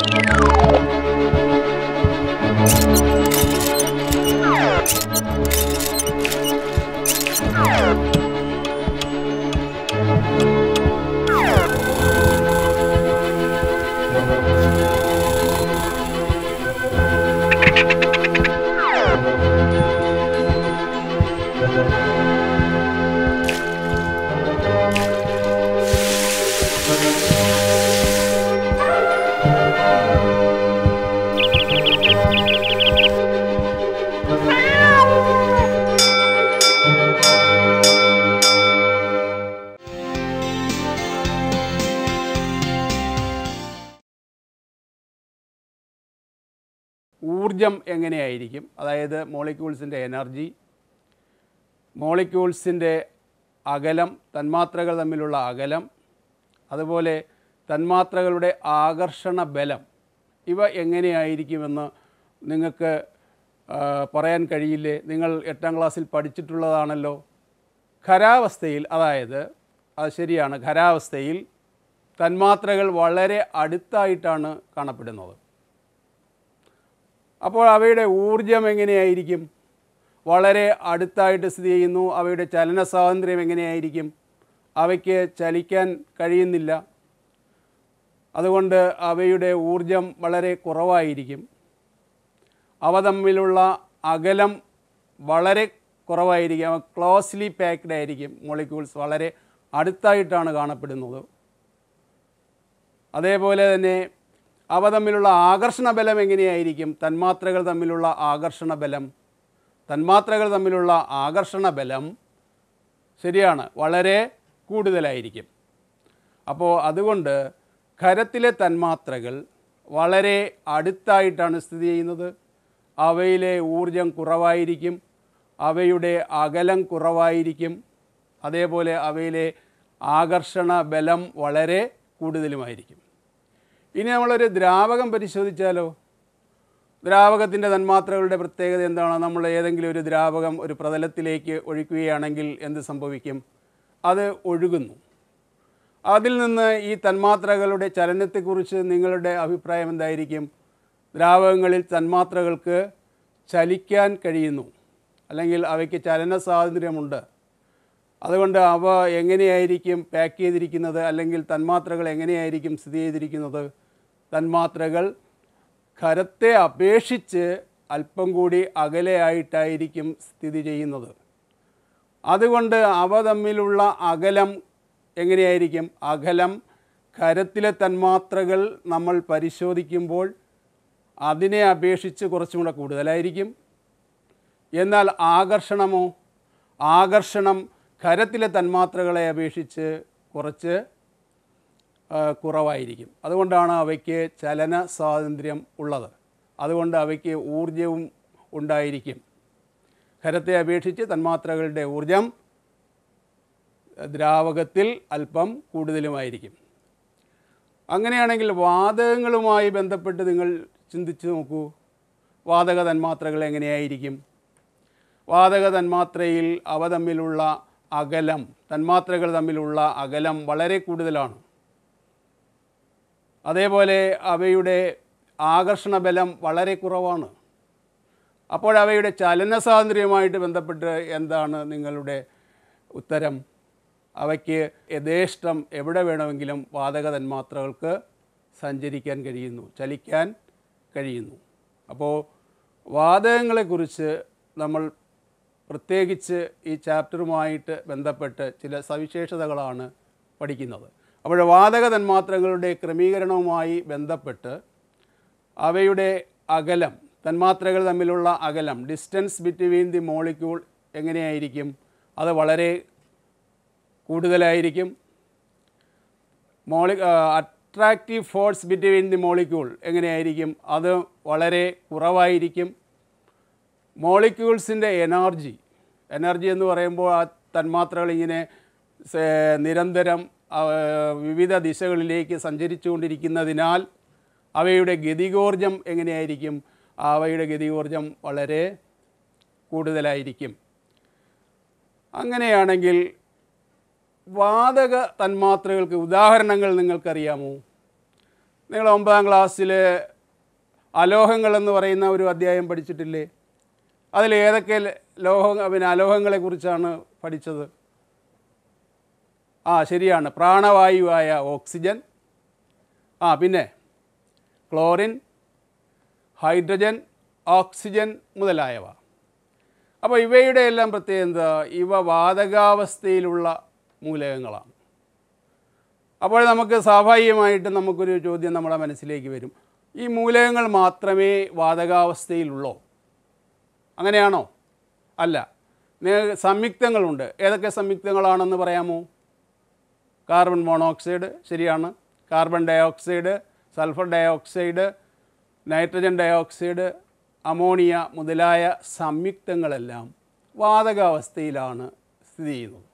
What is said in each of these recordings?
Thank you. ഊർജം എങ്ങനെയായിരിക്കും അതായത് മോളിക്യൂൾസിൻ്റെ എനർജി മോളിക്യൂൾസിൻ്റെ അകലം തന്മാത്രകൾ തമ്മിലുള്ള അകലം അതുപോലെ തന്മാത്രകളുടെ ആകർഷണ ബലം ഇവ എങ്ങനെയായിരിക്കുമെന്ന് നിങ്ങൾക്ക് പറയാൻ കഴിയില്ലേ നിങ്ങൾ എട്ടാം ക്ലാസ്സിൽ പഠിച്ചിട്ടുള്ളതാണല്ലോ ഖരാവസ്ഥയിൽ അതായത് അത് ശരിയാണ് ഖരാവസ്ഥയിൽ തന്മാത്രകൾ വളരെ അടുത്തായിട്ടാണ് കാണപ്പെടുന്നത് അപ്പോൾ അവയുടെ ഊർജം എങ്ങനെയായിരിക്കും വളരെ അടുത്തായിട്ട് സ്ഥിതി ചെയ്യുന്നു അവയുടെ ചലന സ്വാതന്ത്ര്യം എങ്ങനെയായിരിക്കും അവയ്ക്ക് ചലിക്കാൻ കഴിയുന്നില്ല അതുകൊണ്ട് അവയുടെ ഊർജം വളരെ കുറവായിരിക്കും അവ തമ്മിലുള്ള അകലം വളരെ കുറവായിരിക്കും അവ ക്ലോസ്ലി പാക്ഡ് ആയിരിക്കും മോളിക്യൂൾസ് വളരെ അടുത്തായിട്ടാണ് കാണപ്പെടുന്നത് അതേപോലെ തന്നെ അവ തമ്മിലുള്ള ആകർഷണ ബലം എങ്ങനെയായിരിക്കും തന്മാത്രകൾ തമ്മിലുള്ള ആകർഷണ ബലം തന്മാത്രകൾ തമ്മിലുള്ള ആകർഷണ ബലം ശരിയാണ് വളരെ കൂടുതലായിരിക്കും അപ്പോൾ അതുകൊണ്ട് ഖരത്തിലെ തന്മാത്രകൾ വളരെ അടുത്തായിട്ടാണ് സ്ഥിതി ചെയ്യുന്നത് അവയിലെ ഊർജം കുറവായിരിക്കും അവയുടെ അകലം കുറവായിരിക്കും അതേപോലെ അവയിലെ ആകർഷണ ബലം വളരെ കൂടുതലുമായിരിക്കും ഇനി നമ്മളൊരു ദ്രാവകം പരിശോധിച്ചാലോ ദ്രാവകത്തിൻ്റെ തന്മാത്രകളുടെ പ്രത്യേകത എന്താണ് നമ്മൾ ഏതെങ്കിലും ഒരു ദ്രാവകം ഒരു പ്രതലത്തിലേക്ക് ഒഴിക്കുകയാണെങ്കിൽ എന്ത് സംഭവിക്കും അത് ഒഴുകുന്നു അതിൽ നിന്ന് ഈ തന്മാത്രകളുടെ ചലനത്തെക്കുറിച്ച് നിങ്ങളുടെ അഭിപ്രായം എന്തായിരിക്കും ദ്രാവകങ്ങളിൽ തന്മാത്രകൾക്ക് ചലിക്കാൻ കഴിയുന്നു അല്ലെങ്കിൽ അവയ്ക്ക് ചലന സ്വാതന്ത്ര്യമുണ്ട് അതുകൊണ്ട് അവ എങ്ങനെയായിരിക്കും പാക്ക് ചെയ്തിരിക്കുന്നത് അല്ലെങ്കിൽ തന്മാത്രകൾ എങ്ങനെയായിരിക്കും സ്ഥിതി ചെയ്തിരിക്കുന്നത് തന്മാത്രകൾ ഖരത്തെ അപേക്ഷിച്ച് അല്പം കൂടി അകലെയായിട്ടായിരിക്കും സ്ഥിതി ചെയ്യുന്നത് അതുകൊണ്ട് അവ തമ്മിലുള്ള അകലം എങ്ങനെയായിരിക്കും അകലം ഖരത്തിലെ തന്മാത്രകൾ നമ്മൾ പരിശോധിക്കുമ്പോൾ അതിനെ അപേക്ഷിച്ച് കുറച്ചും കൂടെ കൂടുതലായിരിക്കും എന്നാൽ ആകർഷണമോ ആകർഷണം ഖരത്തിലെ തന്മാത്രകളെ അപേക്ഷിച്ച് കുറച്ച് കുറവായിരിക്കും അതുകൊണ്ടാണ് അവയ്ക്ക് ചലന സ്വാതന്ത്ര്യം ഉള്ളത് അതുകൊണ്ട് അവയ്ക്ക് ഊർജവും ഉണ്ടായിരിക്കും ഖരത്തെ അപേക്ഷിച്ച് തന്മാത്രകളുടെ ഊർജം ദ്രാവകത്തിൽ അല്പം കൂടുതലുമായിരിക്കും അങ്ങനെയാണെങ്കിൽ വാതകങ്ങളുമായി ബന്ധപ്പെട്ട് നിങ്ങൾ ചിന്തിച്ച് നോക്കൂ വാതക തന്മാത്രകൾ എങ്ങനെയായിരിക്കും വാതക തന്മാത്രയിൽ അവ തമ്മിലുള്ള അകലം തന്മാത്രകൾ തമ്മിലുള്ള അകലം വളരെ കൂടുതലാണ് അതേപോലെ അവയുടെ ആകർഷണ ബലം വളരെ കുറവാണ് അപ്പോൾ അവയുടെ ചലന സ്വാതന്ത്ര്യമായിട്ട് ബന്ധപ്പെട്ട് എന്താണ് നിങ്ങളുടെ ഉത്തരം അവയ്ക്ക് യഥേഷ്ടം എവിടെ വേണമെങ്കിലും വാതക തന്മാത്രകൾക്ക് സഞ്ചരിക്കാൻ കഴിയുന്നു ചലിക്കാൻ കഴിയുന്നു അപ്പോൾ വാതകങ്ങളെക്കുറിച്ച് നമ്മൾ പ്രത്യേകിച്ച് ഈ ചാപ്റ്ററുമായിട്ട് ബന്ധപ്പെട്ട് ചില സവിശേഷതകളാണ് പഠിക്കുന്നത് അപ്പോൾ വാതക തന്മാത്രകളുടെ ക്രമീകരണവുമായി ബന്ധപ്പെട്ട് അവയുടെ അകലം തന്മാത്രകൾ തമ്മിലുള്ള അകലം ഡിസ്റ്റൻസ് ബിറ്റ്വീൻ ദി മോളിക്യൂൾ എങ്ങനെയായിരിക്കും അത് വളരെ കൂടുതലായിരിക്കും മോളി attractive force between the molecule എങ്ങനെയായിരിക്കും അത് വളരെ കുറവായിരിക്കും മോളിക്യൂൾസിൻ്റെ എനർജി എനർജി എന്ന് പറയുമ്പോൾ ആ തന്മാത്രകൾ ഇങ്ങനെ നിരന്തരം വിവിധ ദിശകളിലേക്ക് സഞ്ചരിച്ചുകൊണ്ടിരിക്കുന്നതിനാൽ അവയുടെ ഗതികോർജം എങ്ങനെയായിരിക്കും അവയുടെ ഗതികോർജം വളരെ കൂടുതലായിരിക്കും അങ്ങനെയാണെങ്കിൽ വാതക തന്മാത്രകൾക്ക് ഉദാഹരണങ്ങൾ നിങ്ങൾക്കറിയാമോ നിങ്ങൾ ഒമ്പതാം ക്ലാസ്സിൽ അലോഹങ്ങൾ എന്ന് പറയുന്ന ഒരു അധ്യായം പഠിച്ചിട്ടില്ലേ അതിൽ ഏതൊക്കെ ലോഹ പിന്നെ അലോഹങ്ങളെക്കുറിച്ചാണ് പഠിച്ചത് ആ ശരിയാണ് പ്രാണവായുവായ ഓക്സിജൻ ആ പിന്നെ ക്ലോറിൻ ഹൈഡ്രജൻ ഓക്സിജൻ മുതലായവ അപ്പോൾ ഇവയുടെ എല്ലാം പ്രത്യേകത എന്താ ഇവ വാതകാവസ്ഥയിലുള്ള മൂലകങ്ങളാണ് അപ്പോൾ നമുക്ക് സ്വാഭാവികമായിട്ട് നമുക്കൊരു ചോദ്യം നമ്മുടെ മനസ്സിലേക്ക് വരും ഈ മൂലകങ്ങൾ മാത്രമേ വാതകാവസ്ഥയിലുള്ളൂ അങ്ങനെയാണോ അല്ല സംയുക്തങ്ങളുണ്ട് ഏതൊക്കെ സംയുക്തങ്ങളാണെന്ന് പറയാമോ കാർബൺ മോണോക്സൈഡ് ശരിയാണ് carbon dioxide sulphur dioxide nitrogen dioxide ammonia മുതലായ സംയുക്തങ്ങളെല്ലാം വാതകാവസ്ഥയിലാണ് സ്ഥിതി ചെയ്യുന്നത്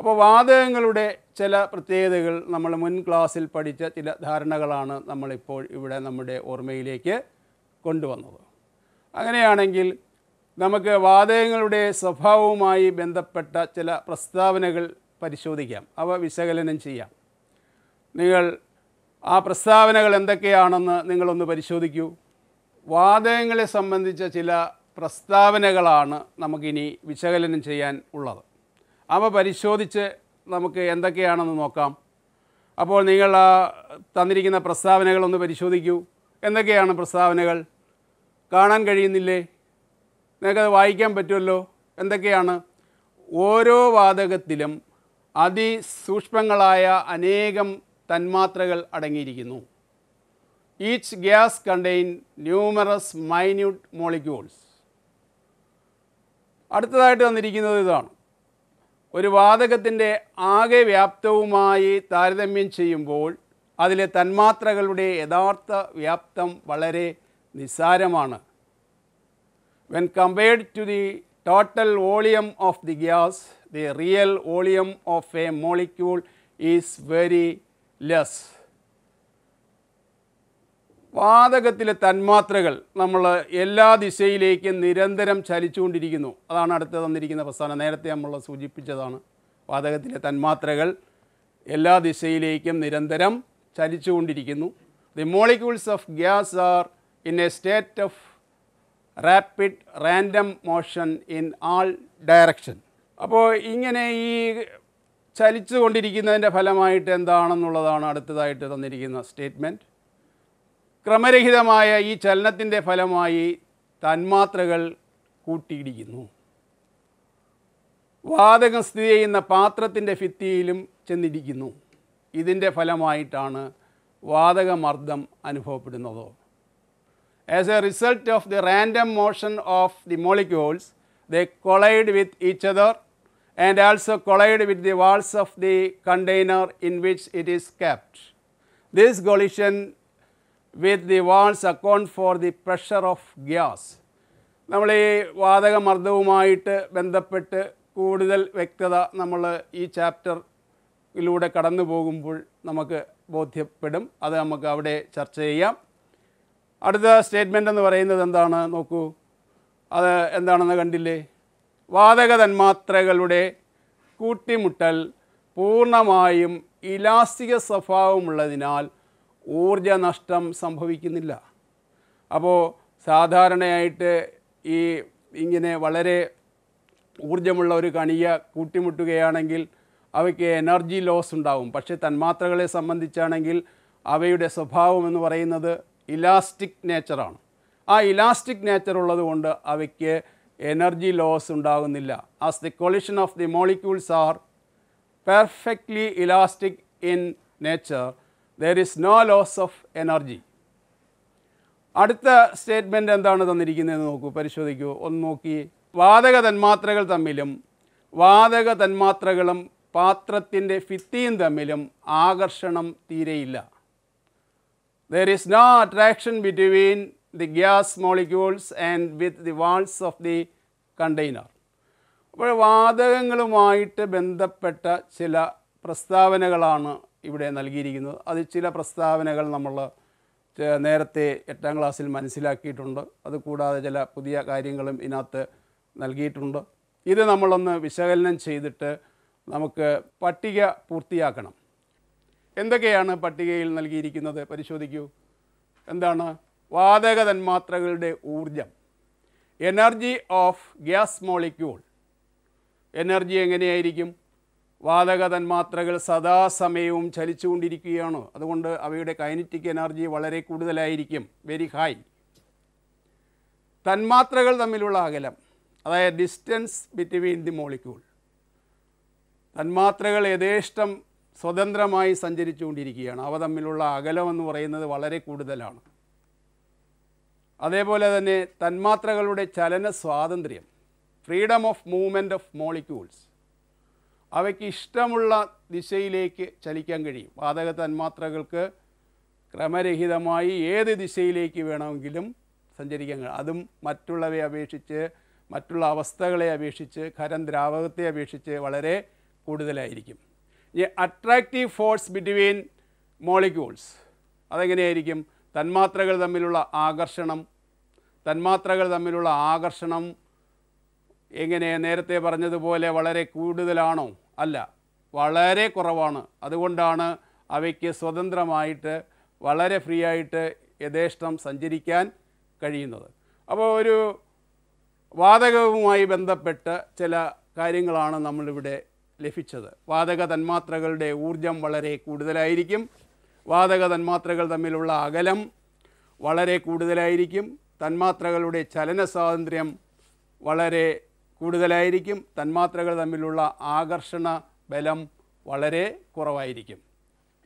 അപ്പോൾ വാതകങ്ങളുടെ ചില പ്രത്യേകതകൾ നമ്മൾ മുൻ ക്ലാസ്സിൽ പഠിച്ച ചില ധാരണകളാണ് നമ്മളിപ്പോൾ ഇവിടെ നമ്മുടെ ഓർമ്മയിലേക്ക് കൊണ്ടുവന്നത് അങ്ങനെയാണെങ്കിൽ നമുക്ക് വാതകങ്ങളുടെ സ്വഭാവവുമായി ബന്ധപ്പെട്ട ചില പ്രസ്താവനകൾ പരിശോധിക്കാം അവ വിശകലനം ചെയ്യാം നിങ്ങൾ ആ പ്രസ്താവനകൾ എന്തൊക്കെയാണെന്ന് നിങ്ങളൊന്ന് പരിശോധിക്കൂ വാതകങ്ങളെ സംബന്ധിച്ച ചില പ്രസ്താവനകളാണ് നമുക്കിനി വിശകലനം ചെയ്യാൻ ഉള്ളത് അവ പരിശോധിച്ച് നമുക്ക് എന്തൊക്കെയാണെന്ന് നോക്കാം അപ്പോൾ നിങ്ങൾ തന്നിരിക്കുന്ന പ്രസ്താവനകളൊന്ന് പരിശോധിക്കൂ എന്തൊക്കെയാണ് പ്രസ്താവനകൾ കാണാൻ കഴിയുന്നില്ലേ നിങ്ങൾക്കത് വായിക്കാൻ പറ്റുമല്ലോ എന്തൊക്കെയാണ് ഓരോ വാതകത്തിലും അതിസൂക്ഷ്മങ്ങളായ അനേകം തന്മാത്രകൾ അടങ്ങിയിരിക്കുന്നു each gas contain numerous minute molecules അടുത്തതായിട്ട് വന്നിരിക്കുന്നത് ഇതാണ് ഒരു വാതകത്തിൻ്റെ ആകെ വ്യാപ്തവുമായി താരതമ്യം ചെയ്യുമ്പോൾ അതിലെ തന്മാത്രകളുടെ യഥാർത്ഥ വ്യാപ്തം വളരെ നിസ്സാരമാണ് when compared to the total volume of the gas the real volume of a molecule is very less വാതകത്തിലെ തന്മാത്രകൾ നമ്മൾ എല്ലാ ദിശയിലേക്കും നിരന്തരം ചലിച്ചുകൊണ്ടിരിക്കുന്നു അതാണ് അടുത്ത് തന്നിരിക്കുന്ന പ്രസ്ഥാനം നേരത്തെ നമ്മൾ സൂചിപ്പിച്ചതാണ് വാതകത്തിലെ തന്മാത്രകൾ എല്ലാ ദിശയിലേക്കും നിരന്തരം ചലിച്ചുകൊണ്ടിരിക്കുന്നു the molecules of gas are in a state of rapid random motion in all direction അപ്പോൾ ഇങ്ങനെ ഈ ചലിച്ചു കൊണ്ടിരിക്കുന്നതിൻ്റെ ഫലമായിട്ട് എന്താണെന്നുള്ളതാണ് അടുത്തതായിട്ട് തന്നിരിക്കുന്ന സ്റ്റേറ്റ്മെൻറ്റ് ക്രമരഹിതമായ ഈ ചലനത്തിൻ്റെ ഫലമായി തന്മാത്രകൾ കൂട്ടിയിടിക്കുന്നു വാതകം സ്ഥിതി ചെയ്യുന്ന പാത്രത്തിൻ്റെ ഭിത്തിയിലും ചെന്നിടിക്കുന്നു ഇതിൻ്റെ ഫലമായിട്ടാണ് വാതകമർദ്ദം അനുഭവപ്പെടുന്നതോ As a result of the random motion of the molecules, they collide with each other and also collide with the walls of the container in which it is kept. This collision with the walls account for the pressure of gas. നമ്മൾ ഈ വാതകമർദ്ദവുമായിട്ട് ബന്ധപ്പെട്ട് കൂടുതൽ വ്യക്തത നമ്മൾ ഈ ചാപ്റ്ററിലൂടെ കടന്നു പോകുമ്പോൾ നമുക്ക് ബോധ്യപ്പെടും അത് നമുക്ക് അവിടെ ചർച്ച ചെയ്യാം അടുത്ത സ്റ്റേറ്റ്മെൻ്റ് എന്ന് പറയുന്നത് എന്താണ് നോക്കൂ അത് എന്താണെന്ന് കണ്ടില്ലേ വാതക തന്മാത്രകളുടെ കൂട്ടിമുട്ടൽ പൂർണ്ണമായും ഇലാസ്റ്റിക സ്വഭാവമുള്ളതിനാൽ നഷ്ടം സംഭവിക്കുന്നില്ല അപ്പോൾ സാധാരണയായിട്ട് ഈ ഇങ്ങനെ വളരെ ഊർജമുള്ള ഒരു കണിയ കൂട്ടിമുട്ടുകയാണെങ്കിൽ അവയ്ക്ക് എനർജി ലോസ് ഉണ്ടാവും പക്ഷേ തന്മാത്രകളെ സംബന്ധിച്ചാണെങ്കിൽ അവയുടെ സ്വഭാവം എന്ന് പറയുന്നത് ഇലാസ്റ്റിക് നേച്ചറാണ് ആ ഇലാസ്റ്റിക് നേച്ചർ ഉള്ളതുകൊണ്ട് അവയ്ക്ക് എനർജി ലോസ് ഉണ്ടാകുന്നില്ല as the collision of the molecules are perfectly elastic in nature there is no loss of energy അടുത്ത സ്റ്റേറ്റ്മെൻറ്റ് എന്താണ് തന്നിരിക്കുന്നതെന്ന് നോക്കൂ പരിശോധിക്കൂ ഒന്ന് നോക്കി വാതക തന്മാത്രകൾ തമ്മിലും വാതക തന്മാത്രകളും പാത്രത്തിൻ്റെ ഫിത്തിയും തമ്മിലും ആകർഷണം തീരെയില്ല There is no attraction between the gas molecules and with the walls of the container. അപ്പോൾ വാതകങ്ങളുമായിട്ട് ബന്ധപ്പെട്ട ചില പ്രസ്താവനകളാണ് ഇവിടെ നൽകിയിരിക്കുന്നത് അത് ചില പ്രസ്താവനകൾ നമ്മൾ നേരത്തെ എട്ടാം ക്ലാസ്സിൽ മനസ്സിലാക്കിയിട്ടുണ്ട് അതുകൂടാതെ ചില പുതിയ കാര്യങ്ങളും ഇതിനകത്ത് നൽകിയിട്ടുണ്ട് ഇത് നമ്മളൊന്ന് വിശകലനം ചെയ്തിട്ട് നമുക്ക് പട്ടിക പൂർത്തിയാക്കണം എന്തൊക്കെയാണ് പട്ടികയിൽ നൽകിയിരിക്കുന്നത് പരിശോധിക്കൂ എന്താണ് വാതക തന്മാത്രകളുടെ ഊർജം energy of gas molecule energy എങ്ങനെയായിരിക്കും വാതക തന്മാത്രകൾ സദാസമയവും ചലിച്ചുകൊണ്ടിരിക്കുകയാണ് അതുകൊണ്ട് അവയുടെ കൈനറ്റിക് എനർജി വളരെ കൂടുതലായിരിക്കും വെരി ഹൈ തന്മാത്രകൾ തമ്മിലുള്ള അകലം അതായത് ഡിസ്റ്റൻസ് ബിറ്റ്വീൻ ദി മോളിക്യൂൾ തന്മാത്രകൾ യഥേഷ്ടം സ്വതന്ത്രമായി സഞ്ചരിച്ചുകൊണ്ടിരിക്കുകയാണ് അവ തമ്മിലുള്ള അകലമെന്ന് പറയുന്നത് വളരെ കൂടുതലാണ് അതേപോലെ തന്നെ തന്മാത്രകളുടെ ചലന സ്വാതന്ത്ര്യം freedom of movement of molecules അവയ്ക്ക് ഇഷ്ടമുള്ള ദിശയിലേക്ക് ചലിക്കാൻ കഴിയും വാതക തന്മാത്രകൾക്ക് ക്രമരഹിതമായി ഏത് ദിശയിലേക്ക് വേണമെങ്കിലും സഞ്ചരിക്കാൻ കഴിയും അതും മറ്റുള്ളവയെ അപേക്ഷിച്ച് മറ്റുള്ള അവസ്ഥകളെ അപേക്ഷിച്ച് ഖരം ദ്രാവകത്തെ അപേക്ഷിച്ച് വളരെ കൂടുതലായിരിക്കും a attractive force between molecules അതെങ്ങനെയായിരിക്കും തന്മാത്രകൾ തമ്മിലുള്ള ആകർഷണം തന്മാത്രകൾ തമ്മിലുള്ള ആകർഷണം എങ്ങനെ നേരത്തെ പറഞ്ഞതുപോലെ വളരെ കൂടുതലാണോ അല്ല വളരെ കുറവാണ് അതുകൊണ്ടാണ് അവയ്ക്ക് സ്വതന്ത്രമായിട്ട് വളരെ ഫ്രീ ആയിട്ട് യഥേഷ്ടം സഞ്ചരിക്കാൻ കഴിയുന്നത് അപ്പോൾ ഒരു വാതകവുമായി ബന്ധപ്പെട്ട് ചില കാര്യങ്ങളാണ് നമ്മളിവിടെ ലഭിച്ചത് വാതക തന്മാത്രകളുടെ ഊർജം വളരെ കൂടുതലായിരിക്കും വാതക തന്മാത്രകൾ തമ്മിലുള്ള അകലം വളരെ കൂടുതലായിരിക്കും തന്മാത്രകളുടെ ചലന സ്വാതന്ത്ര്യം വളരെ കൂടുതലായിരിക്കും തന്മാത്രകൾ തമ്മിലുള്ള ആകർഷണ ബലം വളരെ കുറവായിരിക്കും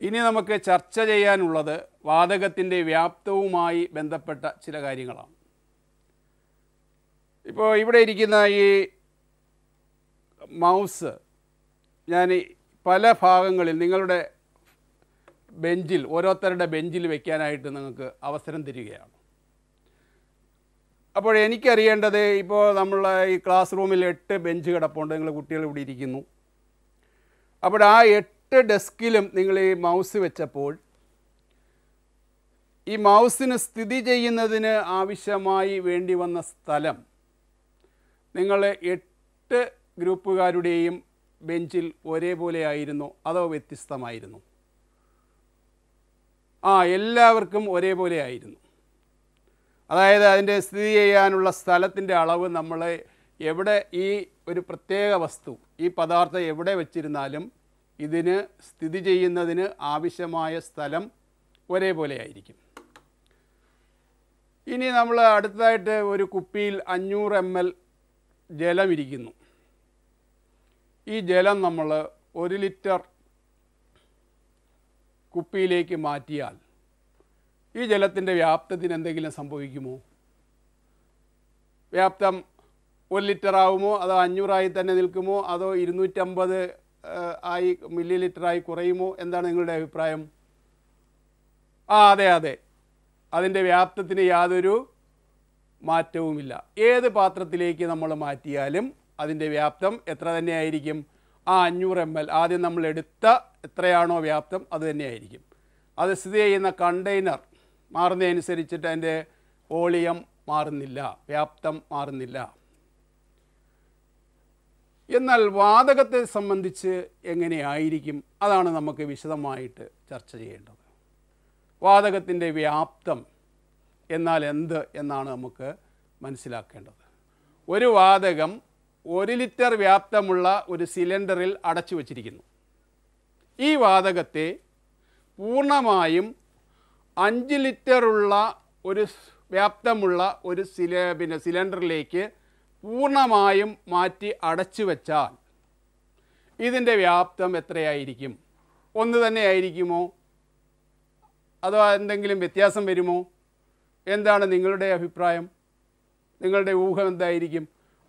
ഇനി നമുക്ക് ചർച്ച ചെയ്യാനുള്ളത് വാതകത്തിൻ്റെ വ്യാപ്തവുമായി ബന്ധപ്പെട്ട ചില കാര്യങ്ങളാണ് ഇപ്പോൾ ഇവിടെ ഇരിക്കുന്ന ഈ മൗസ് ഞാൻ പല ഭാഗങ്ങളിൽ നിങ്ങളുടെ ബെഞ്ചിൽ ഓരോരുത്തരുടെ ബെഞ്ചിൽ വയ്ക്കാനായിട്ട് നിങ്ങൾക്ക് അവസരം തരികയാണ് അപ്പോൾ എനിക്കറിയേണ്ടത് ഇപ്പോൾ നമ്മൾ ഈ ക്ലാസ് റൂമിൽ എട്ട് ബെഞ്ച് കിടപ്പുണ്ട് നിങ്ങൾ കുട്ടികൾ ഇവിടെ ഇരിക്കുന്നു അപ്പോൾ ആ എട്ട് ഡെസ്കിലും നിങ്ങൾ ഈ മൗസ് വെച്ചപ്പോൾ ഈ മൗസിന് സ്ഥിതി ചെയ്യുന്നതിന് ആവശ്യമായി വേണ്ടി വന്ന സ്ഥലം നിങ്ങൾ എട്ട് ഗ്രൂപ്പുകാരുടെയും ബെഞ്ചിൽ ഒരേപോലെയായിരുന്നോ അതോ വ്യത്യസ്തമായിരുന്നു ആ എല്ലാവർക്കും ഒരേപോലെ ആയിരുന്നു അതായത് അതിൻ്റെ സ്ഥിതി ചെയ്യാനുള്ള സ്ഥലത്തിൻ്റെ അളവ് നമ്മൾ എവിടെ ഈ ഒരു പ്രത്യേക വസ്തു ഈ പദാർത്ഥം എവിടെ വച്ചിരുന്നാലും ഇതിന് സ്ഥിതി ചെയ്യുന്നതിന് ആവശ്യമായ സ്ഥലം ഒരേപോലെ ആയിരിക്കും ഇനി നമ്മൾ അടുത്തതായിട്ട് ഒരു കുപ്പിയിൽ അഞ്ഞൂറ് എം എൽ ജലമിരിക്കുന്നു ഈ ജലം നമ്മൾ ഒരു ലിറ്റർ കുപ്പിയിലേക്ക് മാറ്റിയാൽ ഈ ജലത്തിൻ്റെ വ്യാപ്തത്തിന് എന്തെങ്കിലും സംഭവിക്കുമോ വ്യാപ്തം ഒരു ലിറ്റർ ആവുമോ അതോ അഞ്ഞൂറായി തന്നെ നിൽക്കുമോ അതോ ഇരുന്നൂറ്റമ്പത് ആയി മില്ലി ലിറ്ററായി കുറയുമോ എന്താണ് നിങ്ങളുടെ അഭിപ്രായം ആ അതെ അതെ അതിൻ്റെ വ്യാപ്തത്തിന് യാതൊരു മാറ്റവുമില്ല ഏത് പാത്രത്തിലേക്ക് നമ്മൾ മാറ്റിയാലും അതിൻ്റെ വ്യാപ്തം എത്ര തന്നെയായിരിക്കും ആ അഞ്ഞൂറ് എം എൽ ആദ്യം നമ്മൾ എടുത്ത എത്രയാണോ വ്യാപ്തം അത് തന്നെയായിരിക്കും അത് സ്ഥിതി ചെയ്യുന്ന കണ്ടെയ്നർ മാറുന്നതനുസരിച്ചിട്ട് അതിൻ്റെ വോളിയം മാറുന്നില്ല വ്യാപ്തം മാറുന്നില്ല എന്നാൽ വാതകത്തെ സംബന്ധിച്ച് എങ്ങനെയായിരിക്കും അതാണ് നമുക്ക് വിശദമായിട്ട് ചർച്ച ചെയ്യേണ്ടത് വാതകത്തിൻ്റെ വ്യാപ്തം എന്നാൽ എന്ത് എന്നാണ് നമുക്ക് മനസ്സിലാക്കേണ്ടത് ഒരു വാതകം ഒരു ലിറ്റർ വ്യാപ്തമുള്ള ഒരു സിലിണ്ടറിൽ അടച്ചു വച്ചിരിക്കുന്നു ഈ വാതകത്തെ പൂർണ്ണമായും അഞ്ച് ലിറ്ററുള്ള ഒരു വ്യാപ്തമുള്ള ഒരു സില പിന്നെ സിലിണ്ടറിലേക്ക് പൂർണ്ണമായും മാറ്റി അടച്ചു വച്ചാൽ ഇതിൻ്റെ വ്യാപ്തം എത്രയായിരിക്കും ഒന്ന് തന്നെ ആയിരിക്കുമോ അതോ എന്തെങ്കിലും വ്യത്യാസം വരുമോ എന്താണ് നിങ്ങളുടെ അഭിപ്രായം നിങ്ങളുടെ ഊഹം എന്തായിരിക്കും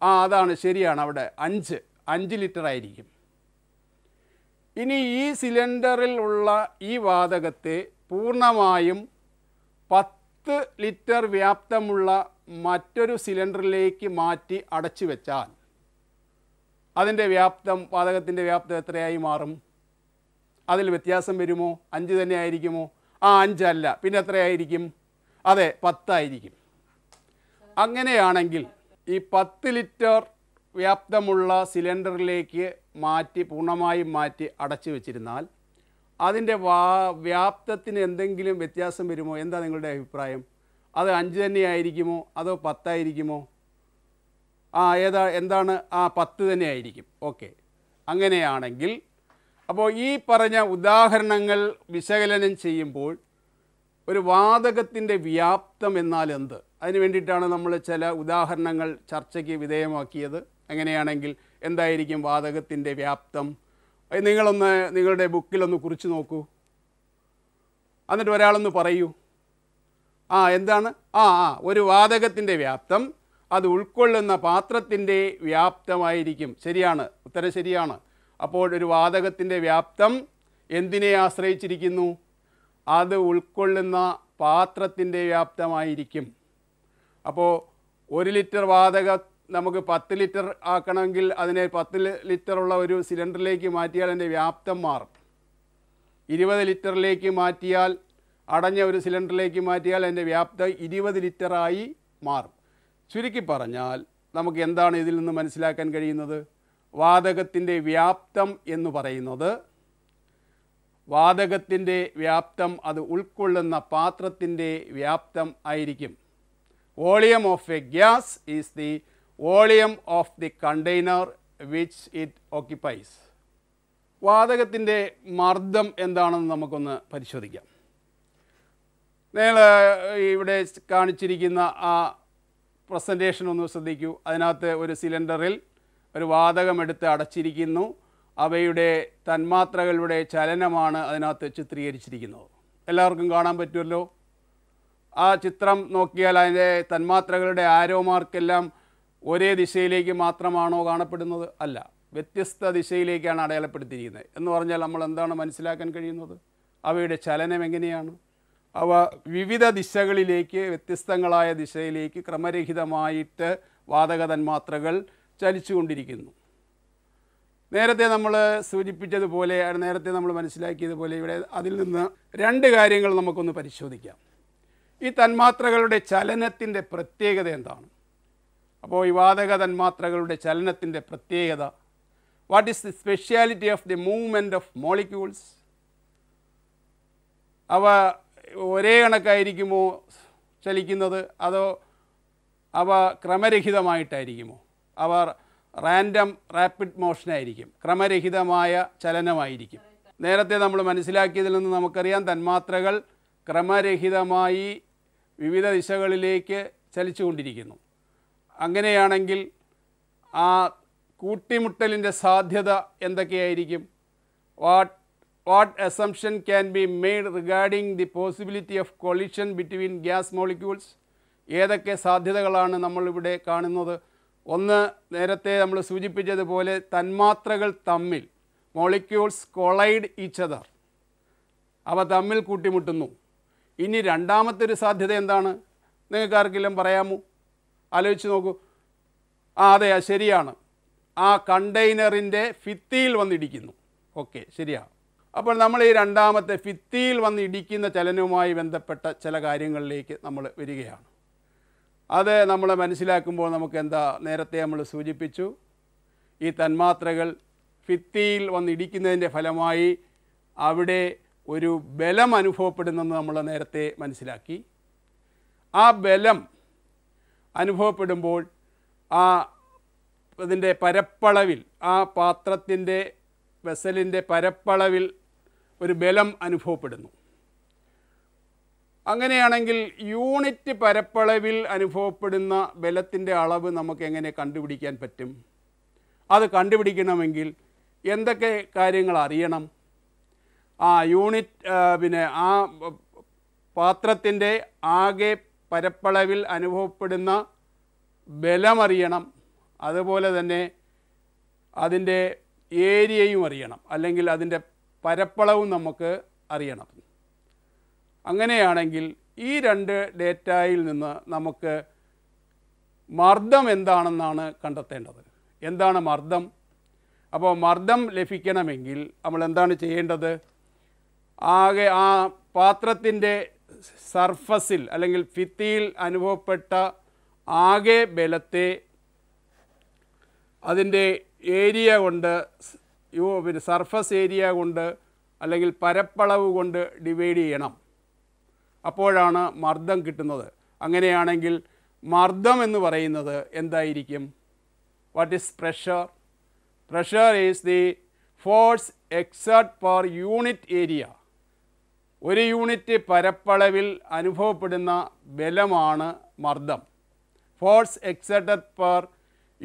ആ അതാണ് ശരിയാണ് അവിടെ അഞ്ച് അഞ്ച് ലിറ്റർ ആയിരിക്കും ഇനി ഈ സിലിണ്ടറിൽ ഉള്ള ഈ വാതകത്തെ പൂർണ്ണമായും പത്ത് ലിറ്റർ വ്യാപ്തമുള്ള മറ്റൊരു സിലിണ്ടറിലേക്ക് മാറ്റി അടച്ചു വെച്ചാൽ അതിൻ്റെ വ്യാപ്തം വാതകത്തിൻ്റെ വ്യാപ്തം എത്രയായി മാറും അതിൽ വ്യത്യാസം വരുമോ അഞ്ച് തന്നെ ആയിരിക്കുമോ ആ അഞ്ചല്ല പിന്നെ എത്രയായിരിക്കും അതെ പത്തായിരിക്കും അങ്ങനെയാണെങ്കിൽ ഈ പത്ത് ലിറ്റർ വ്യാപ്തമുള്ള സിലിണ്ടറിലേക്ക് മാറ്റി പൂർണ്ണമായും മാറ്റി അടച്ചു വെച്ചിരുന്നാൽ അതിൻ്റെ വാ വ്യാപ്തത്തിന് എന്തെങ്കിലും വ്യത്യാസം വരുമോ എന്താ നിങ്ങളുടെ അഭിപ്രായം അത് അഞ്ച് തന്നെയായിരിക്കുമോ അതോ പത്തായിരിക്കുമോ ആ ഏതാ എന്താണ് ആ പത്ത് ആയിരിക്കും ഓക്കെ അങ്ങനെയാണെങ്കിൽ അപ്പോൾ ഈ പറഞ്ഞ ഉദാഹരണങ്ങൾ വിശകലനം ചെയ്യുമ്പോൾ ഒരു വാതകത്തിൻ്റെ വ്യാപ്തം എന്നാൽ എന്ത് അതിന് വേണ്ടിയിട്ടാണ് നമ്മൾ ചില ഉദാഹരണങ്ങൾ ചർച്ചയ്ക്ക് വിധേയമാക്കിയത് അങ്ങനെയാണെങ്കിൽ എന്തായിരിക്കും വാതകത്തിൻ്റെ വ്യാപ്തം നിങ്ങളൊന്ന് നിങ്ങളുടെ ബുക്കിലൊന്ന് കുറിച്ച് നോക്കൂ എന്നിട്ട് ഒരാളൊന്ന് പറയൂ ആ എന്താണ് ആ ആ ഒരു വാതകത്തിൻ്റെ വ്യാപ്തം അത് ഉൾക്കൊള്ളുന്ന പാത്രത്തിൻ്റെ വ്യാപ്തമായിരിക്കും ശരിയാണ് ഉത്തരം ശരിയാണ് അപ്പോൾ ഒരു വാതകത്തിൻ്റെ വ്യാപ്തം എന്തിനെ ആശ്രയിച്ചിരിക്കുന്നു അത് ഉൾക്കൊള്ളുന്ന പാത്രത്തിൻ്റെ വ്യാപ്തമായിരിക്കും അപ്പോൾ ഒരു ലിറ്റർ വാതക നമുക്ക് പത്ത് ലിറ്റർ ആക്കണമെങ്കിൽ അതിനെ പത്ത് ലിറ്ററുള്ള ഒരു സിലിണ്ടറിലേക്ക് മാറ്റിയാൽ അതിൻ്റെ വ്യാപ്തം മാറും ഇരുപത് ലിറ്ററിലേക്ക് മാറ്റിയാൽ അടഞ്ഞ ഒരു സിലിണ്ടറിലേക്ക് മാറ്റിയാൽ അതിൻ്റെ വ്യാപ്തം ഇരുപത് ലിറ്ററായി മാറും ചുരുക്കി പറഞ്ഞാൽ നമുക്ക് എന്താണ് ഇതിൽ നിന്ന് മനസ്സിലാക്കാൻ കഴിയുന്നത് വാതകത്തിൻ്റെ വ്യാപ്തം എന്ന് പറയുന്നത് വാതകത്തിൻ്റെ വ്യാപ്തം അത് ഉൾക്കൊള്ളുന്ന പാത്രത്തിൻ്റെ വ്യാപ്തം ആയിരിക്കും Volume of a gas is the volume of the container which it occupies. വാതകത്തിൻ്റെ മർദ്ദം എന്താണെന്ന് നമുക്കൊന്ന് പരിശോധിക്കാം നിങ്ങൾ ഇവിടെ കാണിച്ചിരിക്കുന്ന ആ പ്രസൻറ്റേഷൻ ഒന്ന് ശ്രദ്ധിക്കൂ അതിനകത്ത് ഒരു സിലിണ്ടറിൽ ഒരു വാതകമെടുത്ത് അടച്ചിരിക്കുന്നു അവയുടെ തന്മാത്രകളുടെ ചലനമാണ് അതിനകത്ത് ചിത്രീകരിച്ചിരിക്കുന്നത് എല്ലാവർക്കും കാണാൻ പറ്റുമല്ലോ ആ ചിത്രം നോക്കിയാൽ അതിൻ്റെ തന്മാത്രകളുടെ ആരോമാർക്കെല്ലാം ഒരേ ദിശയിലേക്ക് മാത്രമാണോ കാണപ്പെടുന്നത് അല്ല വ്യത്യസ്ത ദിശയിലേക്കാണ് അടയാളപ്പെടുത്തിയിരിക്കുന്നത് എന്ന് പറഞ്ഞാൽ നമ്മൾ എന്താണ് മനസ്സിലാക്കാൻ കഴിയുന്നത് അവയുടെ ചലനം എങ്ങനെയാണ് അവ വിവിധ ദിശകളിലേക്ക് വ്യത്യസ്തങ്ങളായ ദിശയിലേക്ക് ക്രമരഹിതമായിട്ട് വാതക തന്മാത്രകൾ ചലിച്ചുകൊണ്ടിരിക്കുന്നു നേരത്തെ നമ്മൾ സൂചിപ്പിച്ചതുപോലെ നേരത്തെ നമ്മൾ മനസ്സിലാക്കിയതുപോലെ ഇവിടെ അതിൽ നിന്ന് രണ്ട് കാര്യങ്ങൾ നമുക്കൊന്ന് പരിശോധിക്കാം ഈ തന്മാത്രകളുടെ ചലനത്തിൻ്റെ പ്രത്യേകത എന്താണ് അപ്പോൾ ഈ വാതക തന്മാത്രകളുടെ ചലനത്തിൻ്റെ പ്രത്യേകത what is the speciality of the movement of molecules അവ ഒരേ കണക്കായിരിക്കുമോ ചലിക്കുന്നത് അതോ അവ ക്രമരഹിതമായിട്ടായിരിക്കുമോ അവ റാൻഡം റാപ്പിഡ് മോഷനായിരിക്കും ക്രമരഹിതമായ ചലനമായിരിക്കും നേരത്തെ നമ്മൾ മനസ്സിലാക്കിയതിൽ നിന്ന് നമുക്കറിയാം തന്മാത്രകൾ ക്രമരഹിതമായി വിവിധ ദിശകളിലേക്ക് ചലിച്ചുകൊണ്ടിരിക്കുന്നു അങ്ങനെയാണെങ്കിൽ ആ കൂട്ടിമുട്ടലിൻ്റെ സാധ്യത എന്തൊക്കെയായിരിക്കും what what assumption can be made regarding the possibility of collision between gas molecules ഏതൊക്കെ സാധ്യതകളാണ് നമ്മളിവിടെ കാണുന്നത് ഒന്ന് നേരത്തെ നമ്മൾ സൂചിപ്പിച്ചതുപോലെ തന്മാത്രകൾ തമ്മിൽ മോളിക്യൂൾസ് കൊളൈഡ് ഈച്ചതർ അവ തമ്മിൽ കൂട്ടിമുട്ടുന്നു ഇനി രണ്ടാമത്തെ ഒരു സാധ്യത എന്താണ് നിങ്ങൾക്ക് ആർക്കെല്ലാം പറയാമോ ആലോചിച്ച് നോക്കൂ ആ അതെ ശരിയാണ് ആ കണ്ടെയ്നറിൻ്റെ ഫിത്തിയിൽ വന്നിടിക്കുന്നു ഓക്കെ ശരിയാണ് അപ്പോൾ നമ്മൾ ഈ രണ്ടാമത്തെ ഫിത്തിയിൽ വന്ന് ഇടിക്കുന്ന ചലനവുമായി ബന്ധപ്പെട്ട ചില കാര്യങ്ങളിലേക്ക് നമ്മൾ വരികയാണ് അത് നമ്മൾ മനസ്സിലാക്കുമ്പോൾ നമുക്ക് എന്താ നേരത്തെ നമ്മൾ സൂചിപ്പിച്ചു ഈ തന്മാത്രകൾ ഫിത്തിയിൽ വന്ന് ഇടിക്കുന്നതിൻ്റെ ഫലമായി അവിടെ ഒരു ബലം അനുഭവപ്പെടുന്നെന്ന് നമ്മൾ നേരത്തെ മനസ്സിലാക്കി ആ ബലം അനുഭവപ്പെടുമ്പോൾ ആ അതിൻ്റെ പരപ്പളവിൽ ആ പാത്രത്തിൻ്റെ വെസലിൻ്റെ പരപ്പളവിൽ ഒരു ബലം അനുഭവപ്പെടുന്നു അങ്ങനെയാണെങ്കിൽ യൂണിറ്റ് പരപ്പളവിൽ അനുഭവപ്പെടുന്ന ബലത്തിൻ്റെ അളവ് നമുക്ക് എങ്ങനെ കണ്ടുപിടിക്കാൻ പറ്റും അത് കണ്ടുപിടിക്കണമെങ്കിൽ എന്തൊക്കെ കാര്യങ്ങൾ അറിയണം ആ യൂണിറ്റ് പിന്നെ ആ പാത്രത്തിൻ്റെ ആകെ പരപ്പളവിൽ അനുഭവപ്പെടുന്ന ബലമറിയണം അതുപോലെ തന്നെ അതിൻ്റെ ഏരിയയും അറിയണം അല്ലെങ്കിൽ അതിൻ്റെ പരപ്പളവും നമുക്ക് അറിയണം അങ്ങനെയാണെങ്കിൽ ഈ രണ്ട് ഡേറ്റയിൽ നിന്ന് നമുക്ക് മർദ്ദം എന്താണെന്നാണ് കണ്ടെത്തേണ്ടത് എന്താണ് മർദ്ദം അപ്പോൾ മർദ്ദം ലഭിക്കണമെങ്കിൽ നമ്മൾ എന്താണ് ചെയ്യേണ്ടത് ആകെ ആ പാത്രത്തിൻ്റെ സർഫസിൽ അല്ലെങ്കിൽ ഫിത്തിയിൽ അനുഭവപ്പെട്ട ആകെ ബലത്തെ അതിൻ്റെ ഏരിയ കൊണ്ട് പിന്നെ സർഫസ് ഏരിയ കൊണ്ട് അല്ലെങ്കിൽ പരപ്പളവ് കൊണ്ട് ഡിവൈഡ് ചെയ്യണം അപ്പോഴാണ് മർദ്ദം കിട്ടുന്നത് അങ്ങനെയാണെങ്കിൽ മർദ്ദം എന്ന് പറയുന്നത് എന്തായിരിക്കും what is pressure pressure is the force exert per unit area ഒരു യൂണിറ്റ് പരപ്പളവിൽ അനുഭവപ്പെടുന്ന ബലമാണ് മർദ്ദം force exerted per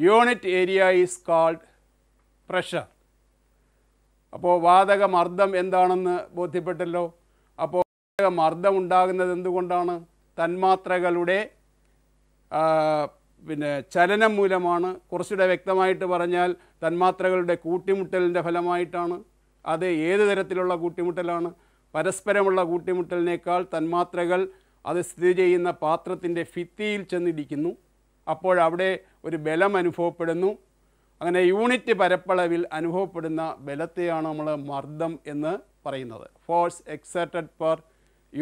unit area is called pressure അപ്പോൾ വാതക മർദ്ദം എന്താണെന്ന് ബോധ്യപ്പെട്ടല്ലോ അപ്പോൾ വാതക മർദ്ദം ഉണ്ടാകുന്നത് എന്തുകൊണ്ടാണ് തന്മാത്രകളുടെ പിന്നെ ചലനം മൂലമാണ് കുറച്ചുകൂടെ വ്യക്തമായിട്ട് പറഞ്ഞാൽ തന്മാത്രകളുടെ കൂട്ടിമുട്ടലിൻ്റെ ഫലമായിട്ടാണ് അത് ഏത് തരത്തിലുള്ള കൂട്ടിമുട്ടലാണ് പരസ്പരമുള്ള കൂട്ടിമുട്ടലിനേക്കാൾ തന്മാത്രകൾ അത് സ്ഥിതി ചെയ്യുന്ന പാത്രത്തിൻ്റെ ഫിത്തിയിൽ ചെന്നിടിക്കുന്നു അപ്പോഴവിടെ ഒരു ബലം അനുഭവപ്പെടുന്നു അങ്ങനെ യൂണിറ്റ് പരപ്പളവിൽ അനുഭവപ്പെടുന്ന ബലത്തെയാണ് നമ്മൾ മർദ്ദം എന്ന് പറയുന്നത് force exerted per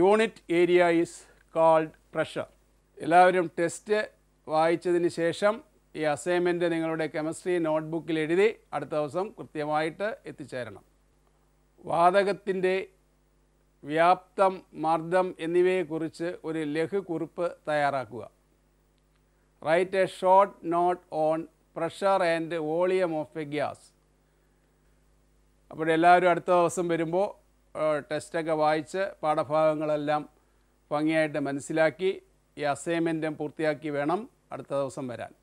unit area is called pressure എല്ലാവരും ടെസ്റ്റ് വായിച്ചതിന് ശേഷം ഈ അസൈൻമെൻറ്റ് നിങ്ങളുടെ കെമിസ്ട്രി നോട്ട്ബുക്കിൽ എഴുതി അടുത്ത ദിവസം കൃത്യമായിട്ട് എത്തിച്ചേരണം വാതകത്തിൻ്റെ വ്യാപ്തം മർദ്ദം എന്നിവയെക്കുറിച്ച് ഒരു ലഘു കുറിപ്പ് തയ്യാറാക്കുക write a short note on pressure and volume of a gas അപ്പോൾ എല്ലാവരും അടുത്ത ദിവസം വരുമ്പോൾ ടെസ്റ്റൊക്കെ വായിച്ച് പാഠഭാഗങ്ങളെല്ലാം ഭംഗിയായിട്ട് മനസ്സിലാക്കി ഈ അസൈൻമെൻറ്റും പൂർത്തിയാക്കി വേണം അടുത്ത ദിവസം വരാൻ